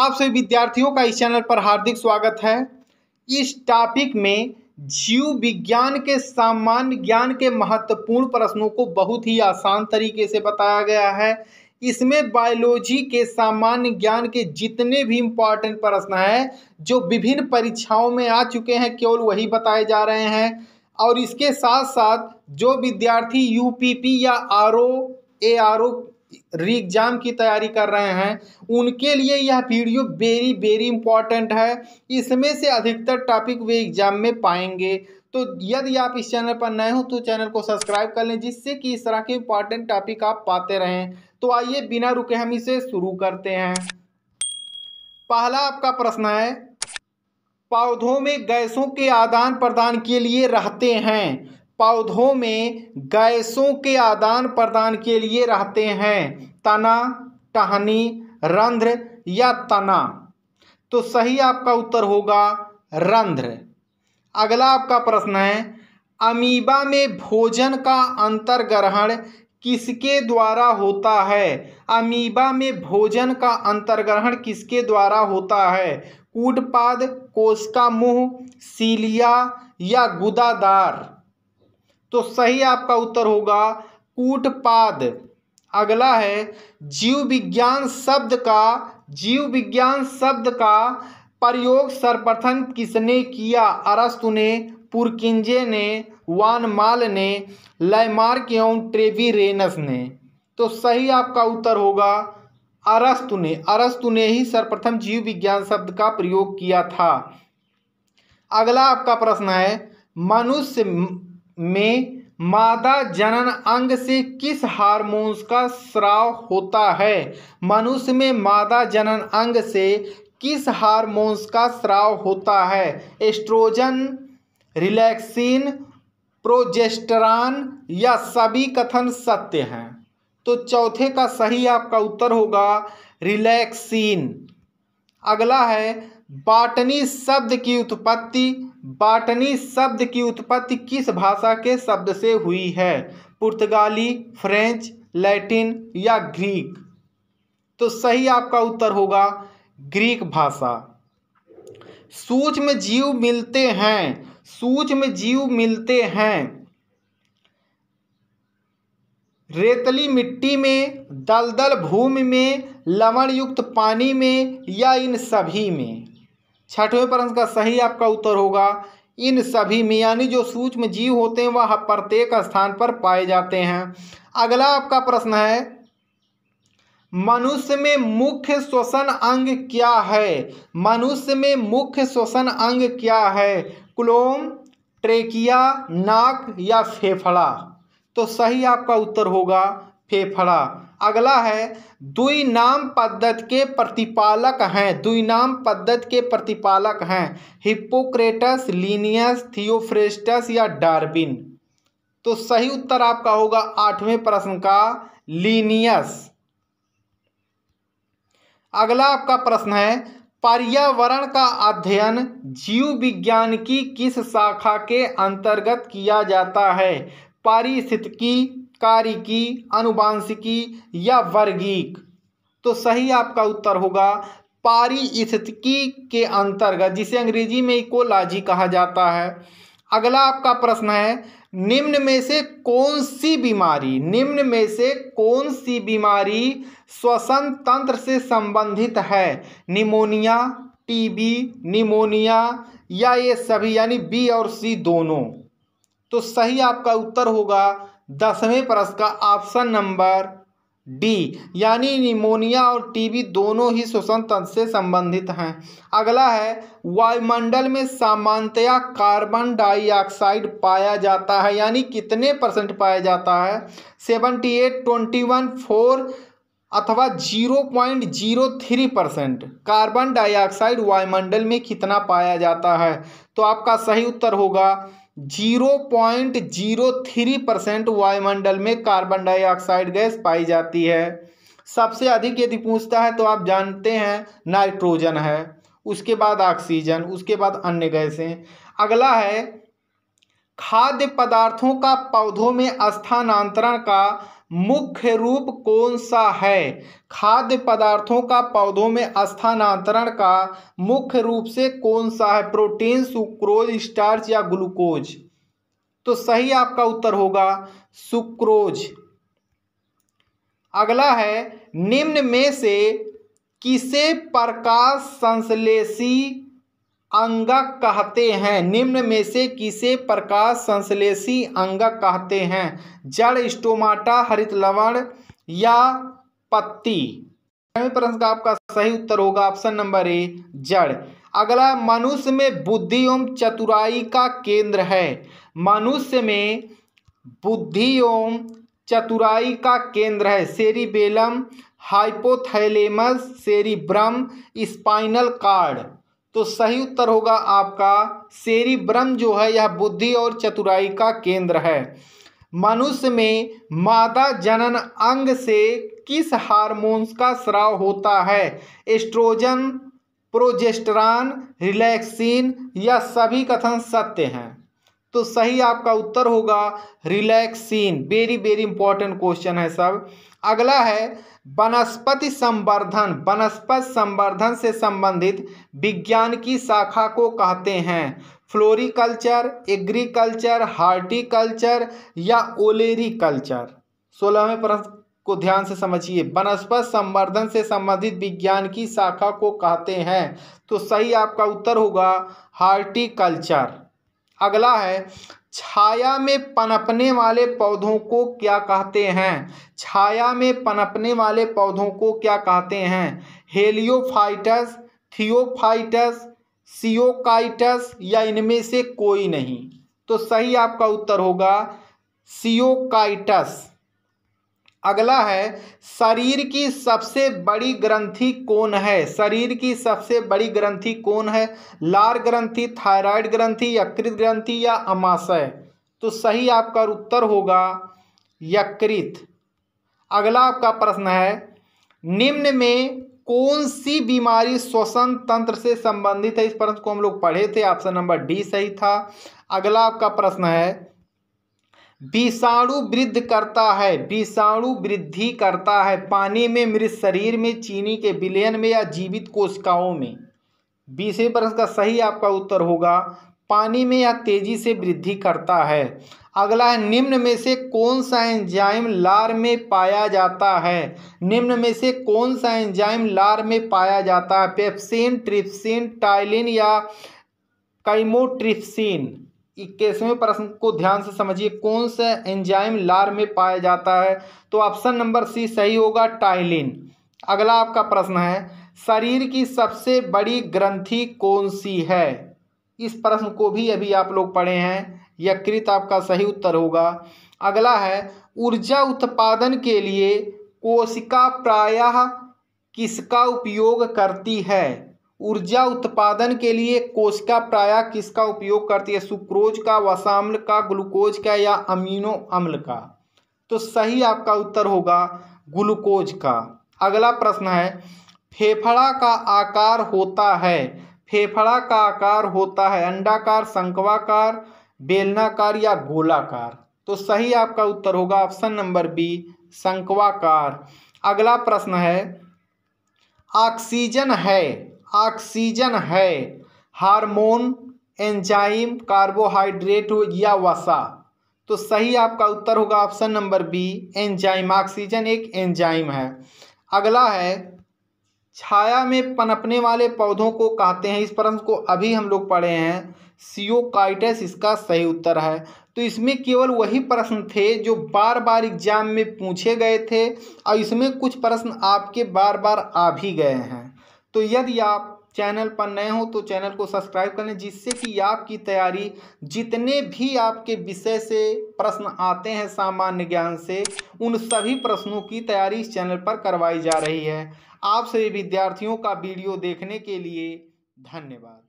आप सभी विद्यार्थियों का इस चैनल पर हार्दिक स्वागत है इस टॉपिक में जीव विज्ञान के सामान्य ज्ञान के महत्वपूर्ण प्रश्नों को बहुत ही आसान तरीके से बताया गया है इसमें बायोलॉजी के सामान्य ज्ञान के जितने भी इम्पॉर्टेंट प्रश्न हैं जो विभिन्न परीक्षाओं में आ चुके हैं केवल वही बताए जा रहे हैं और इसके साथ साथ जो विद्यार्थी यू या R O A R O री एग्ज़ाम की तैयारी कर रहे हैं उनके लिए यह वीडियो वेरी वेरी इंपॉर्टेंट है इसमें से अधिकतर टॉपिक वे एग्ज़ाम में पाएंगे तो यदि आप इस चैनल पर नए हो तो चैनल को सब्सक्राइब कर लें जिससे कि इस तरह के इंपॉर्टेंट टॉपिक आप पाते रहें तो आइए बिना रुके हम इसे शुरू करते हैं पहला आपका प्रश्न है पौधों में गैसों के आदान प्रदान के लिए रहते हैं पौधों में गैसों के आदान प्रदान के लिए रहते हैं तना टहनी रंध्र या तना तो सही आपका उत्तर होगा रंध्र अगला आपका प्रश्न है अमीबा में भोजन का अंतर्ग्रहण किसके द्वारा होता है अमीबा में भोजन का अंतर्ग्रहण किसके द्वारा होता है कूटपाद कोशिका मुंह सीलिया या गुदादार तो सही आपका उत्तर होगा कूटपाद अगला है जीव विज्ञान शब्द का जीव विज्ञान शब्द का प्रयोग सर्वप्रथम किसने किया अरस्तु ने पुरकिंजे ने वानमाल ने लयमार्क एवं रेनस ने तो सही आपका उत्तर होगा अरस्तु ने अरस्तु ने ही सर्वप्रथम जीव विज्ञान शब्द का प्रयोग किया था अगला आपका प्रश्न है मनुष्य में मादा जनन अंग से किस हार्मोन्स का स्राव होता है मनुष्य में मादा जनन अंग से किस हार्मोन्स का स्राव होता है एस्ट्रोजन रिलैक्सिन प्रोजेस्टरान या सभी कथन सत्य हैं तो चौथे का सही आपका उत्तर होगा रिलैक्सिन अगला है बाटनी शब्द की उत्पत्ति बाटनी शब्द की उत्पत्ति किस भाषा के शब्द से हुई है पुर्तगाली फ्रेंच लैटिन या ग्रीक तो सही आपका उत्तर होगा ग्रीक भाषा सूक्ष्म जीव मिलते हैं सूक्ष्म जीव मिलते हैं रेतली मिट्टी में दलदल भूमि में लवण युक्त पानी में या इन सभी में छठवें प्रश्न का सही आपका उत्तर होगा इन सभी में यानी जो सूक्ष्म जीव होते हैं वह प्रत्येक स्थान पर पाए जाते हैं अगला आपका प्रश्न है मनुष्य में मुख्य श्वसन अंग क्या है मनुष्य में मुख्य श्वसन अंग क्या है क्लोम ट्रेकिया नाक या फेफड़ा तो सही आपका उत्तर होगा फेफड़ा अगला है दुई नाम पद्धत के प्रतिपालक हैं दुई नाम पद्धत के प्रतिपालक हैं हिप्पोक्रेटस लीनियस थियोफ्रेस्टस या डार्विन तो सही उत्तर आपका होगा आठवें प्रश्न का लीनियस अगला आपका प्रश्न है पर्यावरण का अध्ययन जीव विज्ञान की किस शाखा के अंतर्गत किया जाता है पारिस्थितिकी कारिकी अनुवांशिकी या वर्गीक तो सही आपका उत्तर होगा पारिस्थितिकी के अंतर्गत जिसे अंग्रेजी में इकोलॉजी कहा जाता है अगला आपका प्रश्न है निम्न में से कौन सी बीमारी निम्न में से कौन सी बीमारी श्वसन तंत्र से संबंधित है निमोनिया टीबी निमोनिया या ये सभी यानी बी और सी दोनों तो सही आपका उत्तर होगा दसवें प्रश्न का ऑप्शन नंबर डी यानी निमोनिया और टीबी दोनों ही श्वसन तंत्र से संबंधित हैं अगला है वायुमंडल में सामान्यतया कार्बन डाइऑक्साइड पाया जाता है यानी कितने परसेंट पाया जाता है seventy eight twenty one four अथवा zero point zero three percent carbon dioxide वायुमंडल में कितना पाया जाता है तो आपका सही उत्तर होगा zero point zero three percent वायुमंडल में कार्बन डाइऑक्साइड गैस पाई जाती है सबसे अधिक यदि पूछता है तो आप जानते हैं नाइट्रोजन है उसके बाद ऑक्सीजन उसके बाद अन्य गैसें अगला है खाद्य पदार्थों का पौधों में स्थानांतरण का मुख्य रूप कौन सा है खाद्य पदार्थों का पौधों में स्थानांतरण का मुख्य रूप से कौन सा है प्रोटीन सुक्रोज स्टार्च या ग्लूकोज तो सही आपका उत्तर होगा सुक्रोज अगला है निम्न में से किसे प्रकाश संश्लेषी अंगक कहते हैं निम्न में से किसे प्रकाश संश्लेषी अंगक कहते हैं जड़ स्टोमाटा हरित लवण या पत्ती प्रश्न का आपका सही उत्तर होगा ऑप्शन नंबर ए जड़ अगला मनुष्य में बुद्धि एवं चतुराई का केंद्र है मनुष्य में बुद्धि एवं चतुराई का केंद्र है cerebellum hypothalamus cerebrum spinal cord तो सही उत्तर होगा आपका शेरी ब्रह्म जो है यह बुद्धि और चतुराई का केंद्र है मनुष्य में मादा जनन अंग से किस हार्मोन्स का स्राव होता है एस्ट्रोजन प्रोजेस्टरान रिलैक्सिन यह सभी कथन सत्य हैं तो सही आपका उत्तर होगा relaxin very very important question है सब अगला है वनस्पति संवर्धन वनस्पति संवर्धन से संबंधित विज्ञान की शाखा को कहते हैं फ्लोरिकल्चर एग्रीकल्चर हार्टिकल्चर या ओलेरिकल्चर सोलहवें प्रश्न को ध्यान से समझिए वनस्पति संवर्धन से संबंधित विज्ञान की शाखा को कहते हैं तो सही आपका उत्तर होगा हार्टिकल्चर अगला है छाया में पनपने वाले पौधों को क्या कहते हैं छाया में पनपने वाले पौधों को क्या कहते हैं हेलियोफाइटस थियोफाइटस सियोकाइटस या इनमें से कोई नहीं तो सही आपका उत्तर होगा सियोकाइटस अगला है शरीर की सबसे बड़ी ग्रंथि कौन है शरीर की सबसे बड़ी ग्रंथि कौन है लार ग्रंथि थायराइड ग्रंथि यकृत ग्रंथि या अमाशय तो सही आपका उत्तर होगा यकृत अगला आपका प्रश्न है निम्न में कौन सी बीमारी श्वसन तंत्र से संबंधित है इस प्रश्न को हम लोग पढ़े थे ऑप्शन नंबर डी सही था अगला आपका प्रश्न है विषाणु वृद्धि करता है विषाणु वृद्धि करता है पानी में मृत शरीर में चीनी के विलयन में या जीवित कोशिकाओं में बीसवें प्रश्न का सही आपका उत्तर होगा पानी में या तेजी से वृद्धि करता है अगला है निम्न में से कौन सा एंजाइम लार में पाया जाता है निम्न में से कौन सा एंजाइम लार में पाया जाता है पेप्सिन ट्रिप्सिन टाइलिन या काइमोट्रिप्सिन इक्कीसवें प्रश्न को ध्यान से समझिए कौन सा एंजाइम लार में पाया जाता है तो ऑप्शन नंबर सी सही होगा टाइलिन अगला आपका प्रश्न है शरीर की सबसे बड़ी ग्रंथि कौन सी है इस प्रश्न को भी अभी आप लोग पढ़े हैं यकृत आपका सही उत्तर होगा अगला है ऊर्जा उत्पादन के लिए कोशिका प्रायः किसका उपयोग करती है ऊर्जा उत्पादन के लिए कोशिका प्रायः किसका उपयोग करती है सुक्रोज का वसाम्ल का ग्लूकोज का या अमीनो अम्ल का तो सही आपका उत्तर होगा ग्लूकोज का अगला प्रश्न है फेफड़ा का आकार होता है फेफड़ा का आकार होता है अंडाकार शंकवाकार बेलनाकार या गोलाकार तो सही आपका उत्तर होगा ऑप्शन नंबर बी शंकवाकार अगला प्रश्न है ऑक्सीजन है ऑक्सीजन है हार्मोन एंजाइम कार्बोहाइड्रेट हो या वसा तो सही आपका उत्तर होगा option number B enzyme oxygen एक एंजाइम है अगला है छाया में पनपने वाले पौधों को कहते हैं इस प्रश्न को अभी हम लोग पढ़े हैं सियोकाइटस इसका सही उत्तर है तो इसमें केवल वही प्रश्न थे जो बार बार एग्जाम में पूछे गए थे और इसमें कुछ प्रश्न आपके बार बार आ भी गए हैं तो यदि आप चैनल पर नए हो तो चैनल को सब्सक्राइब करें जिससे कि आपकी तैयारी जितने भी आपके विषय से प्रश्न आते हैं सामान्य ज्ञान से उन सभी प्रश्नों की तैयारी इस चैनल पर करवाई जा रही है आप सभी विद्यार्थियों का वीडियो देखने के लिए धन्यवाद